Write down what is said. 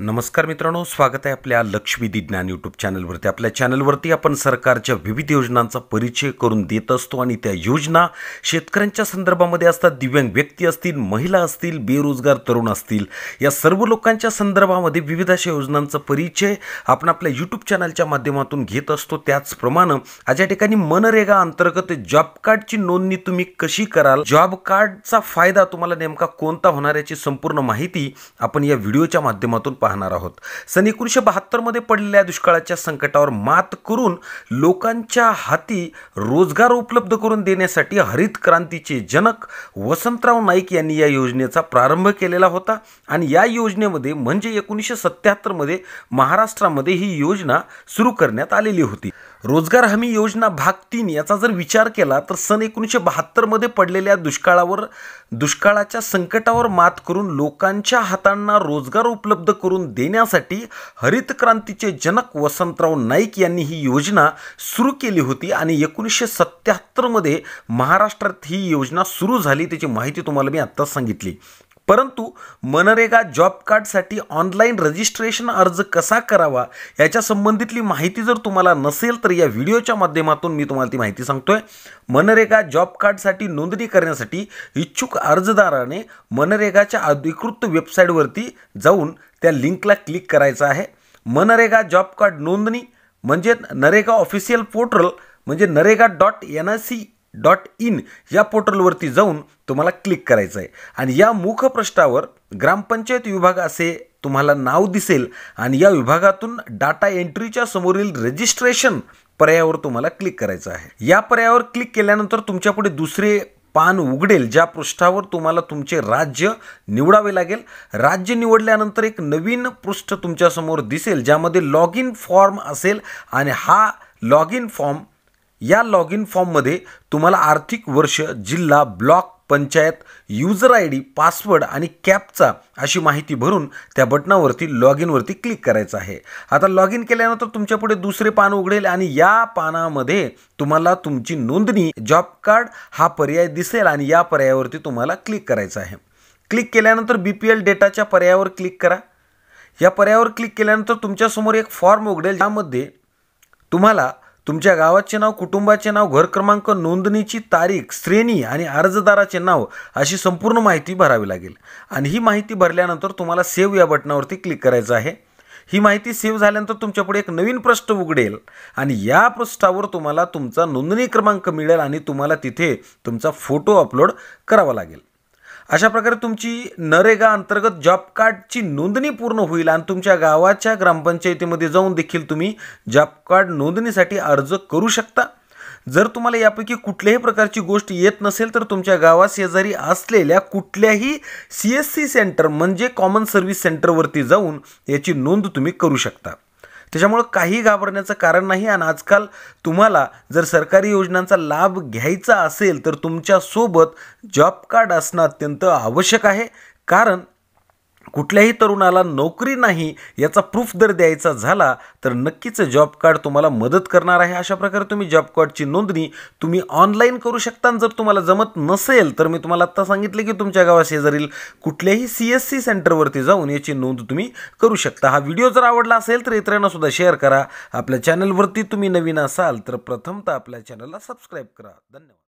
नमस्कार मित्रांनो स्वागत आहे आपल्या लक्ष्मीदी ज्ञान यूट्यूब चॅनलवरती आपल्या चॅनलवरती आपण सरकारच्या विविध योजनांचा परिचय करून देत असतो आणि त्या योजना शेतकऱ्यांच्या संदर्भामध्ये असतात दिव्यांग व्यक्ती असतील महिला असतील बेरोजगार तरुण असतील या सर्व लोकांच्या संदर्भामध्ये विविध अशा योजनांचा परिचय आपण आपल्या यूट्यूब चॅनलच्या माध्यमातून घेत असतो त्याचप्रमाणे आज या ठिकाणी मनरेगा अंतर्गत जॉब कार्डची नोंदणी तुम्ही कशी कराल जॉब कार्डचा फायदा तुम्हाला नेमका कोणता होणार याची संपूर्ण माहिती आपण या व्हिडिओच्या माध्यमातून पाहणार आहोत सन एकोणीसशे बहात्तरमध्ये पडलेल्या दुष्काळाच्या संकटावर मात करून लोकांच्या हाती रोजगार उपलब्ध करून देण्यासाठी हरित क्रांतीचे जनक वसंतराव नाईक यांनी या योजनेचा प्रारंभ केलेला होता आणि या योजनेमध्ये म्हणजे एकोणीसशे सत्त्याहत्तरमध्ये महाराष्ट्रामध्ये ही योजना सुरू करण्यात आलेली होती रोजगार हमी योजना भाग तीन याचा जर विचार केला तर सन एकोणीसशे बहात्तरमध्ये पडलेल्या दुष्काळावर दुष्काळाच्या संकटावर मात करून लोकांच्या हातांना रोजगार उपलब्ध करून देण्यासाठी हरित क्रांतीचे जनक वसंतराव नाईक यांनी ही योजना सुरू केली होती आणि एकोणीसशे सत्याहत्तरमध्ये महाराष्ट्रात ही योजना सुरू झाली त्याची माहिती तुम्हाला मी आत्ताच सांगितली परंतु मनरेगा जॉब कार्डसाठी ऑनलाईन रजिस्ट्रेशन अर्ज कसा करावा याच्या संबंधितली माहिती जर तुम्हाला नसेल तर या व्हिडिओच्या माध्यमातून मी तुम्हाला ती माहिती सांगतो आहे मनरेगा जॉब कार्डसाठी नोंदणी करण्यासाठी इच्छुक अर्जदाराने मनरेगाच्या अधिकृत वेबसाईटवरती जाऊन त्या लिंकला क्लिक करायचं आहे मनरेगा जॉब कार्ड नोंदणी म्हणजे नरेगा ऑफिशियल पोर्टल म्हणजे NREGA dot N I C dot in या पोर्टलवरती जाऊन तुम्हाला क्लिक करायचं आहे आणि या मुखपृष्ठावर ग्रामपंचायत विभाग असे तुम्हाला नाव दिसेल आणि या विभागातून डाटा एंट्रीच्या समोरील रजिस्ट्रेशन पर्यायावर तुम्हाला क्लिक करायचं आहे या पर्यायावर क्लिक केल्यानंतर तुमच्यापुढे दुसरे पान उघडेल ज्या पृष्ठावर तुम्हाला तुमचे राज्य निवडावे लागेल राज्य निवडल्यानंतर एक नवीन पृष्ठ तुमच्यासमोर दिसेल ज्यामध्ये लॉग इन फॉर्म असेल आणि हा लॉग इन फॉर्म या लॉग इन फॉर्ममध्ये तुम्हाला आर्थिक वर्ष जिल्हा block panchayat user I D password आणि कॅपचा अशी माहिती भरून त्या बटनावरती लॉग इनवरती क्लिक करायचं आहे आता लॉग इन केल्यानंतर तुमच्या पुढे दुसरे पान उघडेल आणि या पानामध्ये तुम्हाला तुमची नोंदणी जॉब कार्ड हा पर्याय दिसेल आणि या पर्यायावरती तुम्हाला क्लिक करायचं आहे क्लिक केल्यानंतर बी पी एल डेटाच्या पर्यायावर क्लिक करा या पर्यायावर क्लिक केल्यानंतर तुमच्यासमोर एक फॉर्म उघडेल ज्यामध्ये तुम्हाला तुमच्या गावाचे नाव कुटुंबाचे नाव घर क्रमांक नोंदणीची तारीख श्रेणी आणि अर्जदाराचे नाव अशी संपूर्ण माहिती भरावी लागेल आणि ही माहिती भरल्यानंतर तुम्हाला सेव या बटनावरती क्लिक करायचं आहे ही माहिती सेव झाल्यानंतर तुमच्यापुढे एक नवीन पृष्ठ उघडेल आणि या पृष्ठावर तुम्हाला तुमचा नोंदणी क्रमांक मिळेल आणि तुम्हाला तिथे तुमचा फोटो अपलोड करावा लागेल अशा प्रकारे तुमची नरेगा अंतर्गत जॉब कार्डची नोंदणी पूर्ण होईल आणि तुमच्या गावाच्या ग्रामपंचायतीमध्ये जाऊन देखील तुम्ही जॉब कार्ड नोंदणीसाठी अर्ज करू शकता जर तुम्हाला यापैकी कुठल्याही प्रकारची गोष्ट येत नसेल तर तुमच्या गावात शेजारी असलेल्या कुठल्याही सी एस सी सेंटर म्हणजे कॉमन सर्व्हिस सेंटरवरती जाऊन याची नोंद तुम्ही करू शकता त्याच्यामुळं काही घाबरण्याचं कारण नाही आणि आजकाल तुम्हाला जर सरकारी योजनांचा लाभ घ्यायचा असेल तर तुमच्यासोबत जॉब कार्ड असणं अत्यंत आवश्यक आहे कारण कुठल्याही तरुणाला नोकरी नाही याचा प्रूफ जर द्यायचा झाला तर नक्कीच जॉब कार्ड तुम्हाला मदत करणार आहे अशा प्रकारे तुम्ही जॉब कार्डची नोंदणी तुम्ही ऑनलाईन करू शकता जर तुम्हाला जमत नसेल तर मी तुम्हाला आत्ता सांगितले की तुमच्या गावाशेजारील कुठल्याही सी एस सी सेंटरवरती जाऊन याची नोंद तुम्ही करू शकता हा व्हिडिओ जर आवडला असेल तर इतरांना सुद्धा शेअर करा आपल्या चॅनलवरती तुम्ही नवीन असाल तर प्रथमतः आपल्या चॅनलला सबस्क्राईब करा धन्यवाद